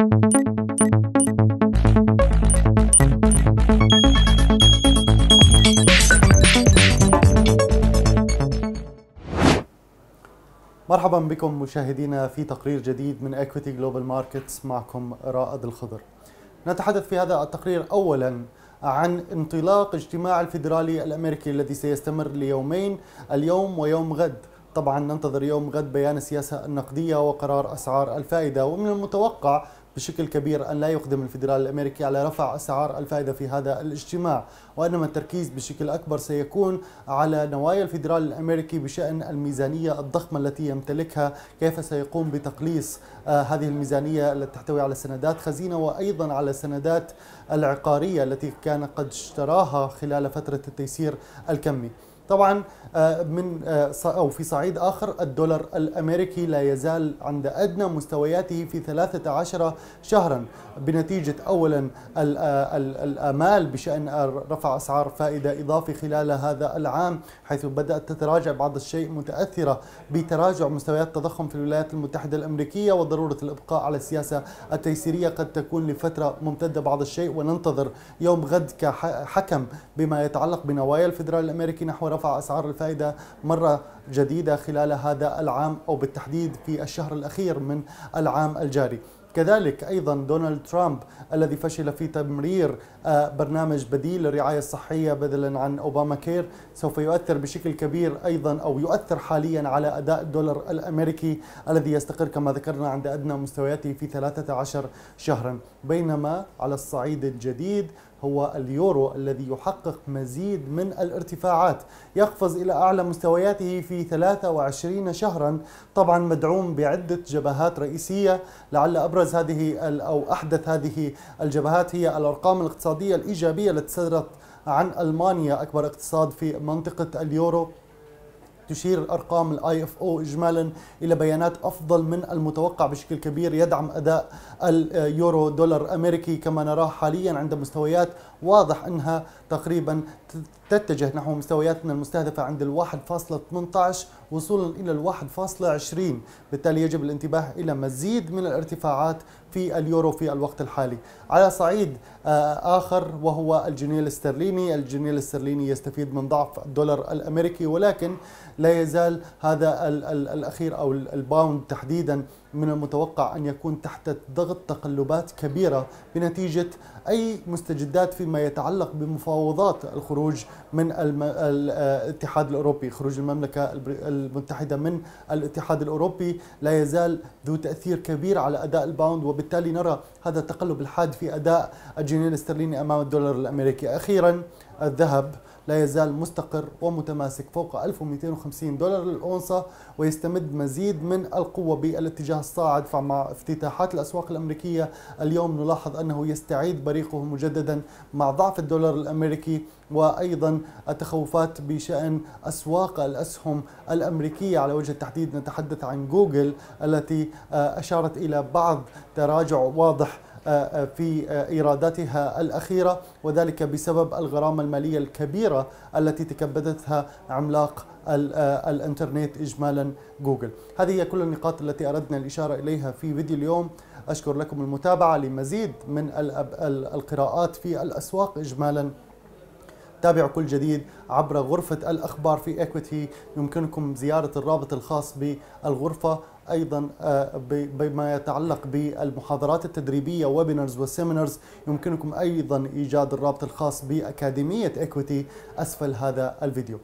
مرحبا بكم مشاهدينا في تقرير جديد من اكويتي جلوبال ماركتس معكم رائد الخضر. نتحدث في هذا التقرير اولا عن انطلاق اجتماع الفيدرالي الامريكي الذي سيستمر ليومين اليوم ويوم غد. طبعا ننتظر يوم غد بيان السياسه النقديه وقرار اسعار الفائده ومن المتوقع بشكل كبير أن لا يقدم الفدرال الأمريكي على رفع أسعار الفائدة في هذا الاجتماع وإنما التركيز بشكل أكبر سيكون على نوايا الفدرال الأمريكي بشأن الميزانية الضخمة التي يمتلكها كيف سيقوم بتقليص آه، هذه الميزانية التي تحتوي على سندات خزينة وأيضا على سندات العقارية التي كان قد اشتراها خلال فترة التيسير الكمي طبعا آه، من آه، او في صعيد اخر الدولار الامريكي لا يزال عند ادنى مستوياته في 13 شهرا بنتيجه اولا آه، الامال بشان رفع اسعار فائده اضافي خلال هذا العام حيث بدات تتراجع بعض الشيء متاثره بتراجع مستويات التضخم في الولايات المتحده الامريكيه وضروره الابقاء على السياسه التيسيريه قد تكون لفتره ممتده بعض الشيء وننتظر يوم غد كحكم بما يتعلق بنوايا الفدرال الامريكي نحو رفع رفع أسعار الفائدة مرة جديدة خلال هذا العام أو بالتحديد في الشهر الأخير من العام الجاري كذلك ايضا دونالد ترامب الذي فشل في تمرير آه، برنامج بديل للرعايه الصحيه بدلا عن اوباما كير سوف يؤثر بشكل كبير ايضا او يؤثر حاليا على اداء الدولار الامريكي الذي يستقر كما ذكرنا عند ادنى مستوياته في 13 شهرا بينما على الصعيد الجديد هو اليورو الذي يحقق مزيد من الارتفاعات يقفز إلى أعلى مستوياته في 23 شهرا طبعا مدعوم بعدة جبهات رئيسية لعل أبرز هذه أو أحدث هذه الجبهات هي الأرقام الاقتصادية الإيجابية التي صدرت عن ألمانيا أكبر اقتصاد في منطقة اليورو تشير ارقام الاي اف او اجمالا الى بيانات افضل من المتوقع بشكل كبير يدعم اداء اليورو دولار امريكي كما نراه حاليا عند مستويات واضح انها تقريبا تتجه نحو مستوياتنا المستهدفه عند ال 1.18 وصولا الى ال 1.20 بالتالي يجب الانتباه الى مزيد من الارتفاعات في اليورو في الوقت الحالي على صعيد آه، اخر وهو الجنيه الاسترليني الجنيه الاسترليني يستفيد من ضعف الدولار الامريكي ولكن لا يزال هذا الـ الـ الاخير او الباوند تحديدا من المتوقع ان يكون تحت ضغط تقلبات كبيره بنتيجه اي مستجدات في فيما يتعلق بمفاوضات الخروج من آه، الاتحاد الاوروبي، خروج المملكه المتحده من الاتحاد الاوروبي لا يزال ذو تاثير كبير على اداء الباوند وبالتالي نرى هذا التقلب الحاد في اداء الجنيه الاسترليني امام الدولار الامريكي، اخيرا الذهب لا يزال مستقر ومتماسك فوق 1250 دولار للأونصة ويستمد مزيد من القوة بالاتجاه الصاعد فمع افتتاحات الأسواق الأمريكية اليوم نلاحظ أنه يستعيد بريقه مجددا مع ضعف الدولار الأمريكي وأيضا التخوفات بشأن أسواق الأسهم الأمريكية على وجه التحديد نتحدث عن جوجل التي آه، أشارت إلى بعض تراجع واضح آه، آه، في آه، إيراداتها الأخيرة وذلك بسبب الغرامة المالية الكبيرة التي تكبدتها عملاق الانترنت إجمالا جوجل هذه هي كل النقاط التي أردنا الإشارة إليها في فيديو اليوم أشكر لكم المتابعة لمزيد من القراءات في الأسواق إجمالا تابعوا كل جديد عبر غرفة الأخبار في إكويتي يمكنكم زيارة الرابط الخاص بالغرفة ايضا آه، بما يتعلق بالمحاضرات التدريبيه ويبينرز وسيمينرز يمكنكم ايضا ايجاد الرابط الخاص باكاديميه ايكويتي اسفل هذا الفيديو